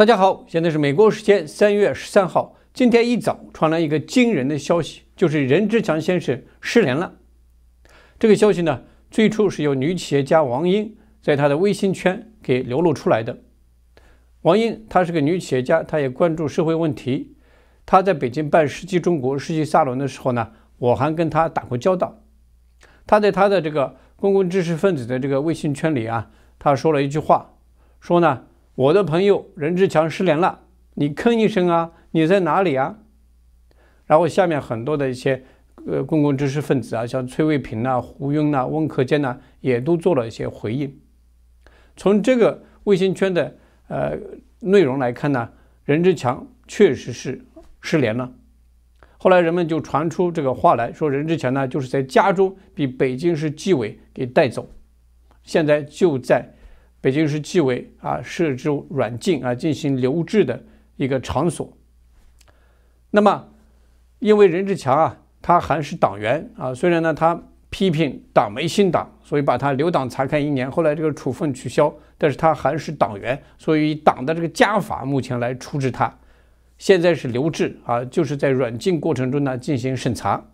大家好，现在是美国时间三月十三号。今天一早传来一个惊人的消息，就是任志强先生失联了。这个消息呢，最初是由女企业家王英在他的微信圈给流露出来的。王英她是个女企业家，她也关注社会问题。她在北京办“世纪中国世纪沙龙”的时候呢，我还跟她打过交道。她在她的这个公共知识分子的这个微信圈里啊，她说了一句话，说呢。我的朋友任志强失联了，你吭一声啊？你在哪里啊？然后下面很多的一些呃公共知识分子啊，像崔卫平啊、胡庸啊、温克坚呐，也都做了一些回应。从这个卫星圈的呃内容来看呢，任志强确实是失联了。后来人们就传出这个话来说，任志强呢就是在家中被北京市纪委给带走，现在就在。北京市纪委啊，设置软禁啊，进行留置的一个场所。那么，因为任志强啊，他还是党员啊，虽然呢他批评党没新党，所以把他留党察看一年，后来这个处分取消，但是他还是党员，所以党的这个家法目前来处置他。现在是留置啊，就是在软禁过程中呢进行审查。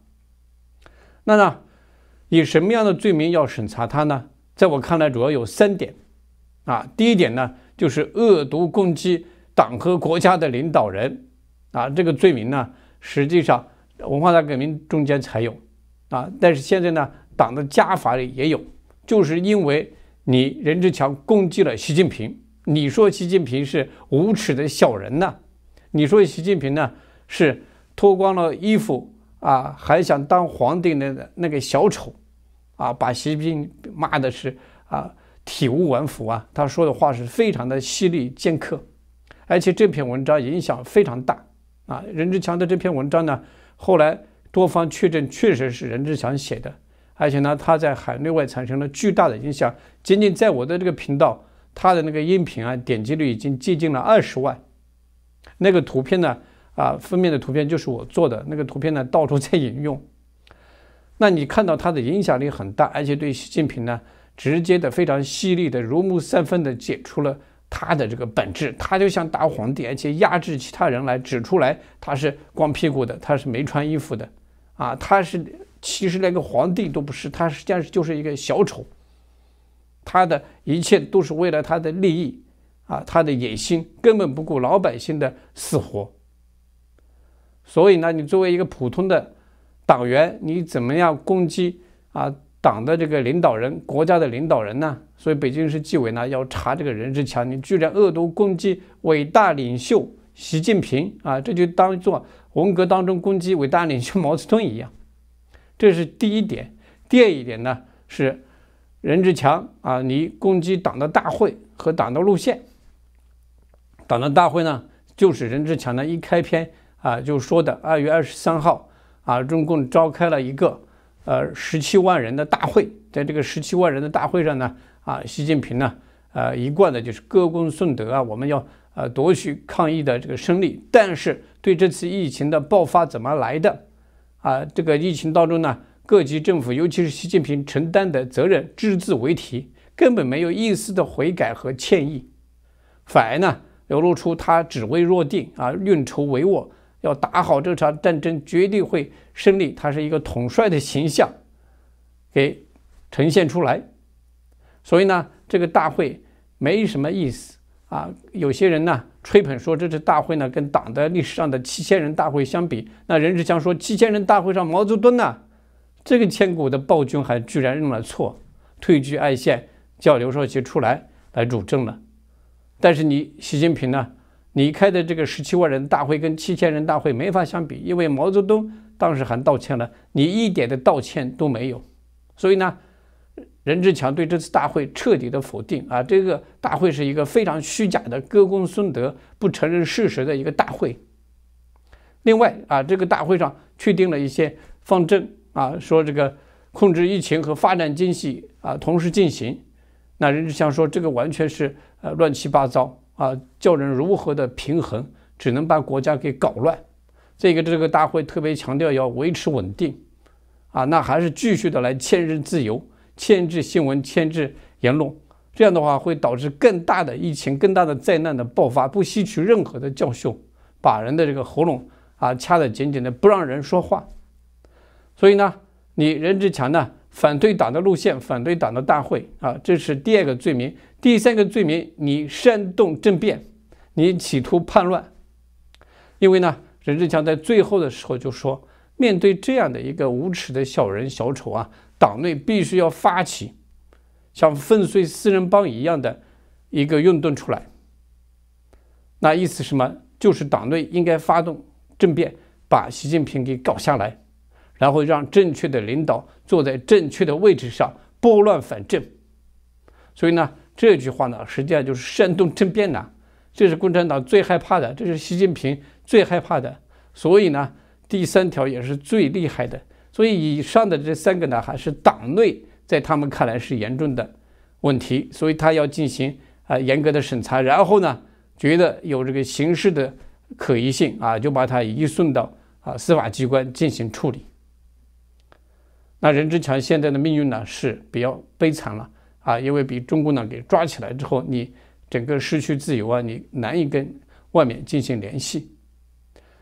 那呢，以什么样的罪名要审查他呢？在我看来，主要有三点。啊，第一点呢，就是恶毒攻击党和国家的领导人，啊，这个罪名呢，实际上文化大革命中间才有，啊，但是现在呢，党的家法里也有，就是因为你任志强攻击了习近平，你说习近平是无耻的小人呢，你说习近平呢是脱光了衣服啊还想当皇帝的那个那个小丑，啊，把习近平骂的是啊。体无完肤啊！他说的话是非常的犀利尖刻，而且这篇文章影响非常大啊！任志强的这篇文章呢，后来多方确证，确实是任志强写的，而且呢，他在海内外产生了巨大的影响。仅仅在我的这个频道，他的那个音频啊，点击率已经接近了二十万。那个图片呢，啊，封面的图片就是我做的，那个图片呢，到处在引用。那你看到他的影响力很大，而且对习近平呢？直接的、非常犀利的、入木三分的解出了他的这个本质。他就像大皇帝，而且压制其他人来指出来，他是光屁股的，他是没穿衣服的，啊，他是其实连个皇帝都不是，他实际上就是一个小丑。他的一切都是为了他的利益，啊，他的野心根本不顾老百姓的死活。所以呢，你作为一个普通的党员，你怎么样攻击啊？党的这个领导人，国家的领导人呢？所以北京市纪委呢要查这个任志强，你居然恶毒攻击伟大领袖习近平啊！这就当做文革当中攻击伟大领袖毛泽东一样。这是第一点。第二一点呢是任志强啊，你攻击党的大会和党的路线。党的大会呢，就是任志强呢一开篇啊就说的二月二十三号啊，中共召开了一个。呃，十七万人的大会，在这个十七万人的大会上呢，啊，习近平呢，呃，一贯的就是歌功颂德啊，我们要呃夺取抗疫的这个胜利。但是对这次疫情的爆发怎么来的，啊，这个疫情当中呢，各级政府尤其是习近平承担的责任，只字未提，根本没有一丝的悔改和歉意，反而呢，流露出他指挥若定啊，运筹帷幄。要打好这场战争，绝对会胜利。他是一个统帅的形象，给呈现出来。所以呢，这个大会没什么意思啊。有些人呢吹捧说，这次大会呢跟党的历史上的七千人大会相比，那任志强说，七千人大会上毛泽东呢，这个千古的暴君还居然认了错，退居二线，叫刘少奇出来来主政了。但是你习近平呢？你开的这个十七万人大会跟七千人大会没法相比，因为毛泽东当时还道歉了，你一点的道歉都没有，所以呢，任志强对这次大会彻底的否定啊，这个大会是一个非常虚假的歌功颂德、不承认事实的一个大会。另外啊，这个大会上确定了一些方针啊，说这个控制疫情和发展经济啊同时进行，那任志强说这个完全是呃乱七八糟。啊，叫人如何的平衡？只能把国家给搞乱。这个这个大会特别强调要维持稳定，啊，那还是继续的来牵制自由，牵制新闻，牵制言论。这样的话会导致更大的疫情、更大的灾难的爆发。不吸取任何的教训，把人的这个喉咙啊掐得紧紧的，不让人说话。所以呢，你任志强呢？反对党的路线，反对党的大会啊，这是第二个罪名。第三个罪名，你煽动政变，你企图叛乱。因为呢，任志强在最后的时候就说，面对这样的一个无耻的小人小丑啊，党内必须要发起像粉碎四人帮一样的一个运动出来。那意思什么？就是党内应该发动政变，把习近平给搞下来。然后让正确的领导坐在正确的位置上拨乱反正，所以呢，这句话呢，实际上就是煽动政变呐，这是共产党最害怕的，这是习近平最害怕的，所以呢，第三条也是最厉害的，所以以上的这三个呢，还是党内在他们看来是严重的问题，所以他要进行啊严格的审查，然后呢，觉得有这个刑事的可疑性啊，就把他移送到啊司法机关进行处理。那任志强现在的命运呢是比较悲惨了啊，因为被中共党给抓起来之后，你整个失去自由啊，你难以跟外面进行联系。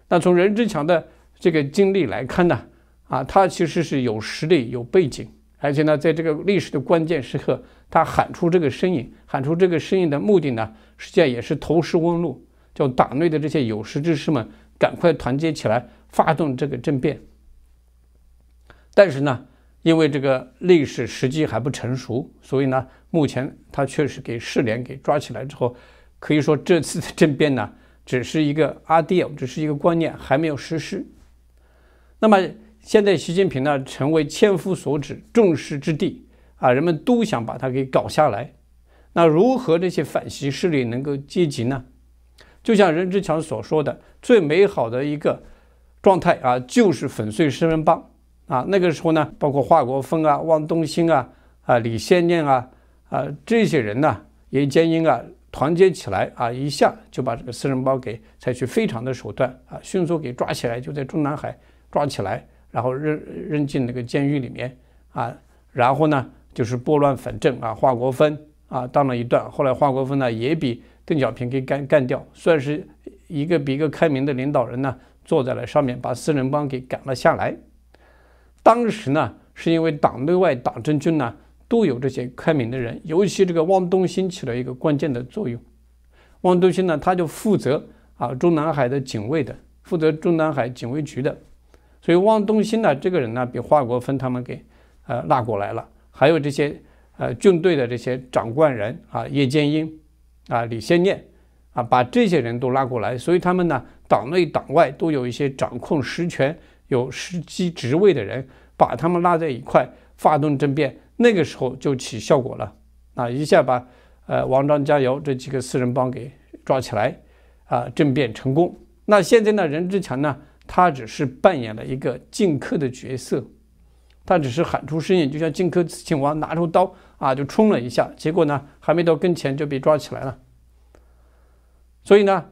那从任志强的这个经历来看呢，啊，他其实是有实力、有背景，而且呢，在这个历史的关键时刻，他喊出这个声音，喊出这个声音的目的呢，实际上也是投石问路，叫党内的这些有识之士们赶快团结起来，发动这个政变。但是呢，因为这个历史时机还不成熟，所以呢，目前他确实给世联给抓起来之后，可以说这次的政变呢，只是一个 idea，只是一个观念，还没有实施。那么现在习近平呢，成为千夫所指、众矢之的啊，人们都想把他给搞下来。那如何这些反习势力能够积极呢？就像任志强所说的，最美好的一个状态啊，就是粉碎四人帮。啊，那个时候呢，包括华国锋啊、汪东兴啊、啊李先念啊、啊这些人呢，也坚英啊，团结起来啊，一下就把这个四人帮给采取非常的手段啊，迅速给抓起来，就在中南海抓起来，然后扔扔进那个监狱里面啊，然后呢，就是拨乱反正啊，华国锋啊当了一段，后来华国锋呢也比邓小平给干干掉，算是一个比一个开明的领导人呢，坐在了上面，把四人帮给赶了下来。当时呢，是因为党内外、党政军呢都有这些开明的人，尤其这个汪东兴起了一个关键的作用。汪东兴呢，他就负责啊中南海的警卫的，负责中南海警卫局的，所以汪东兴呢这个人呢，比华国锋他们给呃拉过来了，还有这些呃军队的这些长官人啊，叶剑英啊、李先念啊，把这些人都拉过来，所以他们呢，党内党外都有一些掌控实权。有实际职位的人把他们拉在一块发动政变，那个时候就起效果了，啊，一下把呃王章、加谊这几个四人帮给抓起来，啊，政变成功。那现在呢，任志强呢，他只是扮演了一个荆轲的角色，他只是喊出声音，就像荆轲刺秦王拿出刀啊就冲了一下，结果呢还没到跟前就被抓起来了。所以呢，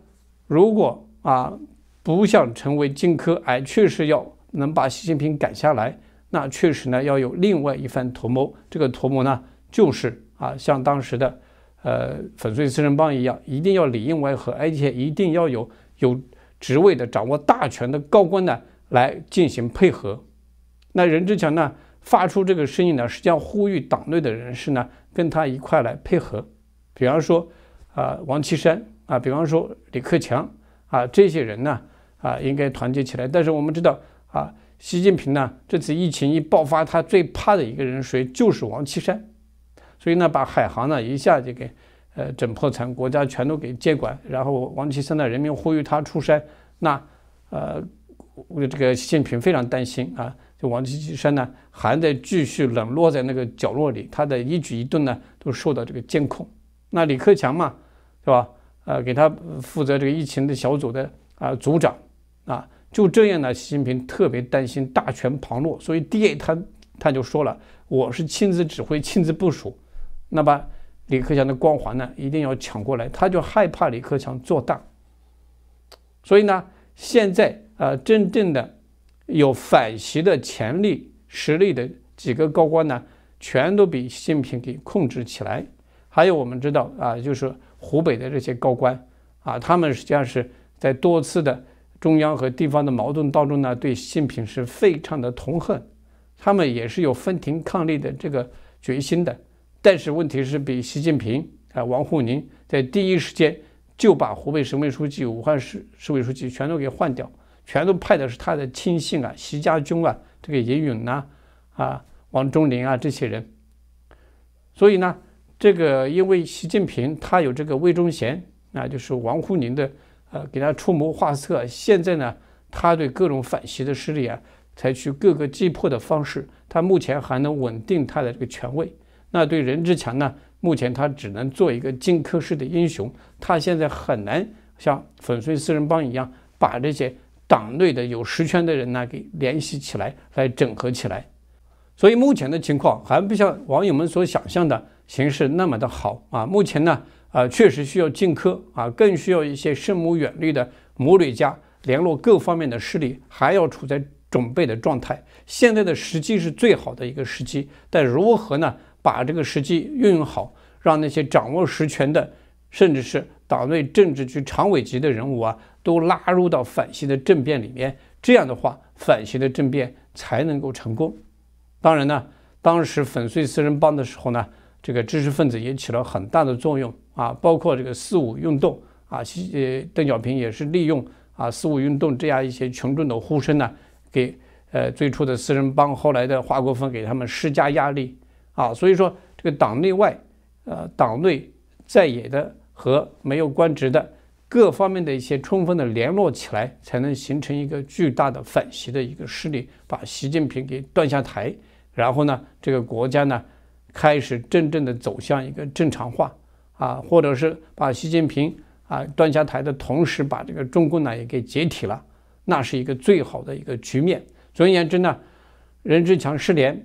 如果啊。不想成为荆轲，哎，确实要能把习近平赶下来，那确实呢要有另外一番图谋。这个图谋呢，就是啊，像当时的呃粉碎四人帮一样，一定要里应外合，而且一定要有有职位的、掌握大权的高官呢来进行配合。那任志强呢发出这个声音呢，实际上呼吁党内的人士呢跟他一块来配合，比方说啊王岐山啊，比方说李克强啊，这些人呢。啊，应该团结起来。但是我们知道啊，习近平呢，这次疫情一爆发，他最怕的一个人谁就是王岐山，所以呢，把海航呢一下就给，呃，整破产，国家全都给接管。然后王岐山的人民呼吁他出山，那呃，这个习近平非常担心啊，就王岐山呢还在继续冷落在那个角落里，他的一举一动呢都受到这个监控。那李克强嘛，是吧？呃，给他负责这个疫情的小组的啊组长。啊，就这样呢。习近平特别担心大权旁落，所以第一，他他就说了，我是亲自指挥、亲自部署。那么，李克强的光环呢，一定要抢过来。他就害怕李克强做大。所以呢，现在啊，真正的有反袭的潜力、实力的几个高官呢，全都被习近平给控制起来。还有我们知道啊，就是湖北的这些高官啊，他们实际上是在多次的。中央和地方的矛盾当中呢，对习近平是非常的痛恨，他们也是有分庭抗礼的这个决心的。但是问题是，比习近平啊，王沪宁在第一时间就把湖北省委书记、武汉市市委书记全都给换掉，全都派的是他的亲信啊，习家军啊，这个尹勇呐，啊，王忠林啊这些人。所以呢，这个因为习近平他有这个魏忠贤，那就是王沪宁的。呃，给他出谋划策。现在呢，他对各种反袭的势力啊，采取各个击破的方式。他目前还能稳定他的这个权位。那对任志强呢，目前他只能做一个荆轲式的英雄。他现在很难像粉碎四人帮一样，把这些党内的有实权的人呢给联系起来，来整合起来。所以目前的情况还不像网友们所想象的形势那么的好啊。目前呢。啊，确实需要进科啊，更需要一些深谋远虑的谋略家联络各方面的势力，还要处在准备的状态。现在的时机是最好的一个时机，但如何呢？把这个时机运用好，让那些掌握实权的，甚至是党内政治局常委级的人物啊，都拉入到反行的政变里面，这样的话，反行的政变才能够成功。当然呢，当时粉碎四人帮的时候呢，这个知识分子也起了很大的作用。啊，包括这个四五运动啊，呃，邓小平也是利用啊四五运动这样一些群众的呼声呢，给呃最初的四人帮后来的华国锋给他们施加压力啊。所以说，这个党内外呃党内在野的和没有官职的各方面的一些充分的联络起来，才能形成一个巨大的反袭的一个势力，把习近平给断下台，然后呢，这个国家呢开始真正的走向一个正常化。啊，或者是把习近平啊端下台的同时，把这个中共呢也给解体了，那是一个最好的一个局面。总而言之呢，任志强失联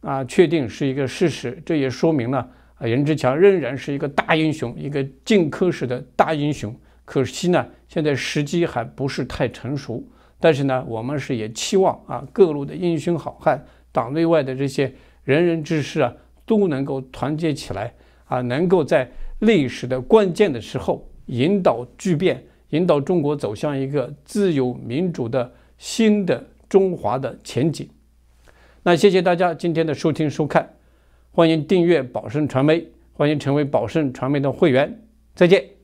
啊，确定是一个事实，这也说明了啊任志强仍然是一个大英雄，一个进科室的大英雄。可惜呢，现在时机还不是太成熟。但是呢，我们是也期望啊，各路的英雄好汉，党内外的这些仁人志士啊，都能够团结起来啊，能够在。历史的关键的时候，引导巨变，引导中国走向一个自由民主的新的中华的前景。那谢谢大家今天的收听收看，欢迎订阅宝盛传媒，欢迎成为宝盛传媒的会员。再见。